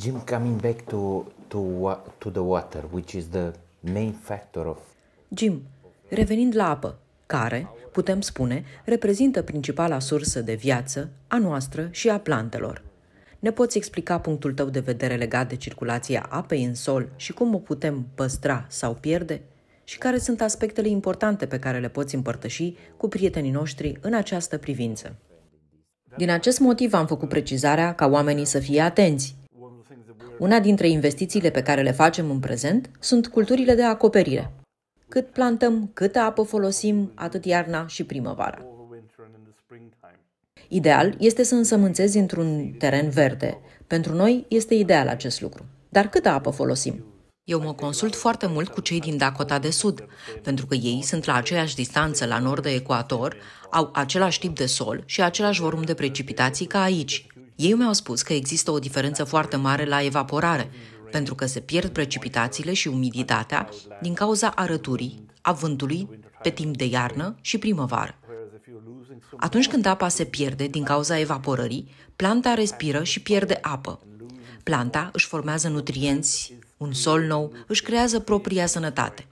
Jim, coming back to, to, to the water, which is the main factor of... Jim, revenind la apă, care, putem spune, reprezintă principala sursă de viață a noastră și a plantelor. Ne poți explica punctul tău de vedere legat de circulația apei în sol și cum o putem păstra sau pierde? Și care sunt aspectele importante pe care le poți împărtăși cu prietenii noștri în această privință? Din acest motiv am făcut precizarea ca oamenii să fie atenți una dintre investițiile pe care le facem în prezent sunt culturile de acoperire. Cât plantăm, câtă apă folosim, atât iarna și primăvara. Ideal este să însămânțezi într-un teren verde. Pentru noi este ideal acest lucru. Dar câtă apă folosim? Eu mă consult foarte mult cu cei din Dakota de Sud, pentru că ei sunt la aceeași distanță la nord de ecuator, au același tip de sol și același volum de precipitații ca aici. Ei mi-au spus că există o diferență foarte mare la evaporare, pentru că se pierd precipitațiile și umiditatea din cauza arăturii, a vântului, pe timp de iarnă și primăvară. Atunci când apa se pierde din cauza evaporării, planta respiră și pierde apă. Planta își formează nutrienți, un sol nou, își creează propria sănătate.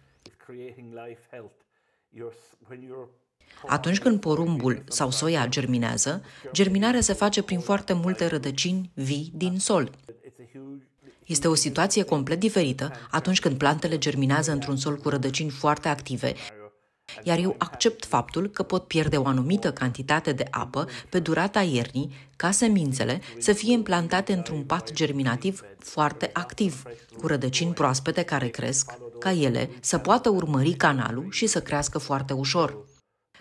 Atunci când porumbul sau soia germinează, germinarea se face prin foarte multe rădăcini vii din sol. Este o situație complet diferită atunci când plantele germinează într-un sol cu rădăcini foarte active, iar eu accept faptul că pot pierde o anumită cantitate de apă pe durata iernii ca semințele să fie implantate într-un pat germinativ foarte activ, cu rădăcini proaspete care cresc, ca ele să poată urmări canalul și să crească foarte ușor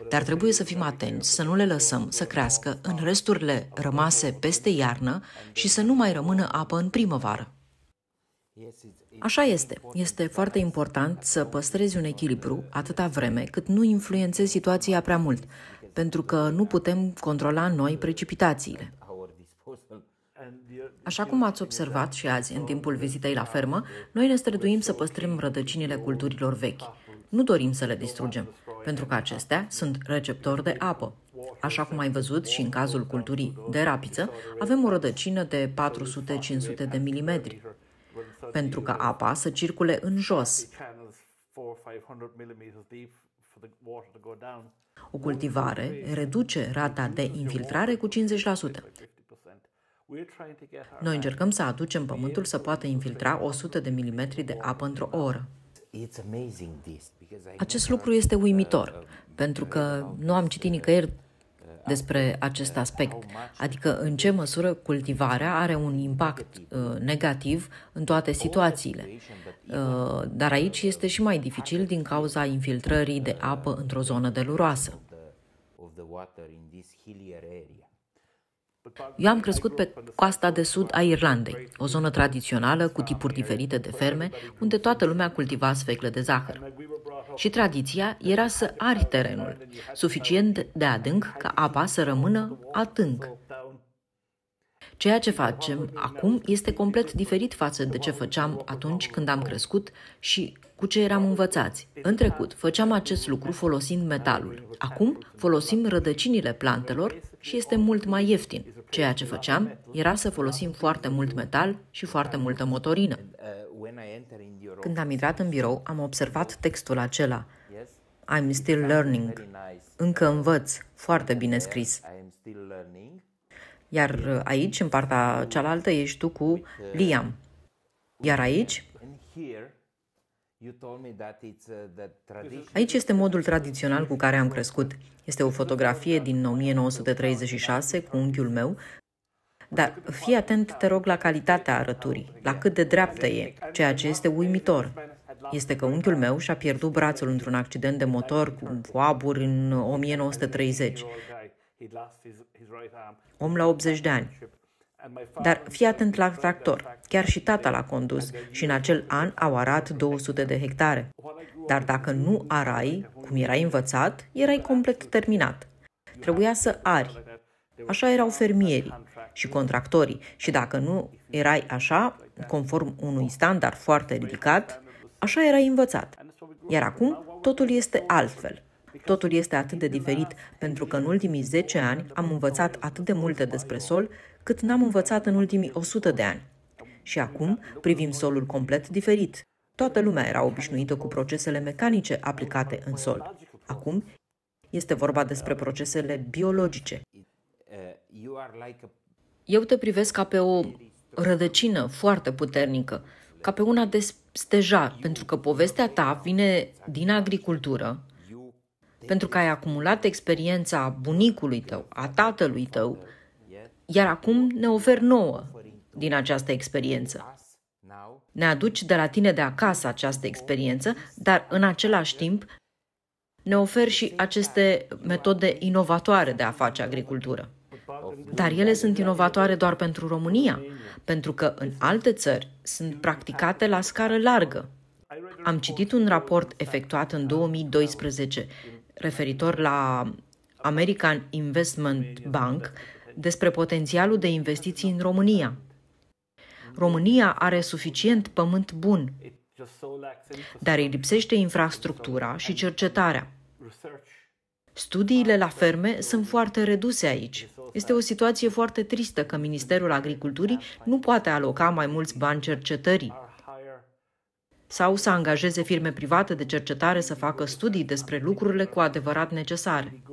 dar trebuie să fim atenți, să nu le lăsăm să crească în resturile rămase peste iarnă și să nu mai rămână apă în primăvară. Așa este. Este foarte important să păstrezi un echilibru atâta vreme cât nu influențezi situația prea mult, pentru că nu putem controla noi precipitațiile. Așa cum ați observat și azi, în timpul vizitei la fermă, noi ne străduim să păstrăm rădăcinile culturilor vechi. Nu dorim să le distrugem pentru că acestea sunt receptori de apă. Așa cum ai văzut și în cazul culturii de rapiță, avem o rădăcină de 400-500 de milimetri, pentru că apa să circule în jos. O cultivare reduce rata de infiltrare cu 50%. Noi încercăm să aducem pământul să poată infiltra 100 de milimetri de apă într-o oră. Acest lucru este uimitor, pentru că nu am citit nicăieri despre acest aspect, adică în ce măsură cultivarea are un impact uh, negativ în toate situațiile. Uh, dar aici este și mai dificil din cauza infiltrării de apă într-o zonă deluroasă. Eu am crescut pe coasta de sud a Irlandei, o zonă tradițională cu tipuri diferite de ferme, unde toată lumea cultiva sfeclă de zahăr. Și tradiția era să ari terenul, suficient de adânc ca apa să rămână atânc, Ceea ce facem acum este complet diferit față de ce făceam atunci când am crescut și cu ce eram învățați. În trecut, făceam acest lucru folosind metalul. Acum folosim rădăcinile plantelor și este mult mai ieftin. Ceea ce făceam era să folosim foarte mult metal și foarte multă motorină. Când am intrat în birou, am observat textul acela. I'm still learning. Încă învăț. Foarte bine scris. Iar uh, aici, în partea cealaltă, ești tu cu Liam. Iar aici, Aici este modul tradițional cu care am crescut. Este o fotografie din 1936 cu unchiul meu, dar fii atent, te rog, la calitatea arăturii, la cât de dreaptă e, ceea ce este uimitor. Este că unchiul meu și-a pierdut brațul într-un accident de motor cu abur în 1930 Om la 80 de ani. Dar fii atent la tractor. Chiar și tata l-a condus și în acel an au arat 200 de hectare. Dar dacă nu arai, cum erai învățat, erai complet terminat. Trebuia să ari. Așa erau fermierii și contractorii și dacă nu erai așa, conform unui standard foarte ridicat, așa erai învățat. Iar acum totul este altfel. Totul este atât de diferit, pentru că în ultimii 10 ani am învățat atât de multe despre sol, cât n-am învățat în ultimii 100 de ani. Și acum privim solul complet diferit. Toată lumea era obișnuită cu procesele mecanice aplicate în sol. Acum este vorba despre procesele biologice. Eu te privesc ca pe o rădăcină foarte puternică, ca pe una de stejar, pentru că povestea ta vine din agricultură, pentru că ai acumulat experiența bunicului tău, a tatălui tău, iar acum ne oferi nouă din această experiență. Ne aduci de la tine de acasă această experiență, dar în același timp ne oferi și aceste metode inovatoare de a face agricultură. Dar ele sunt inovatoare doar pentru România, pentru că în alte țări sunt practicate la scară largă. Am citit un raport efectuat în 2012 referitor la American Investment Bank despre potențialul de investiții în România. România are suficient pământ bun, dar îi lipsește infrastructura și cercetarea. Studiile la ferme sunt foarte reduse aici. Este o situație foarte tristă că Ministerul Agriculturii nu poate aloca mai mulți bani cercetării sau să angajeze firme private de cercetare să facă studii despre lucrurile cu adevărat necesare.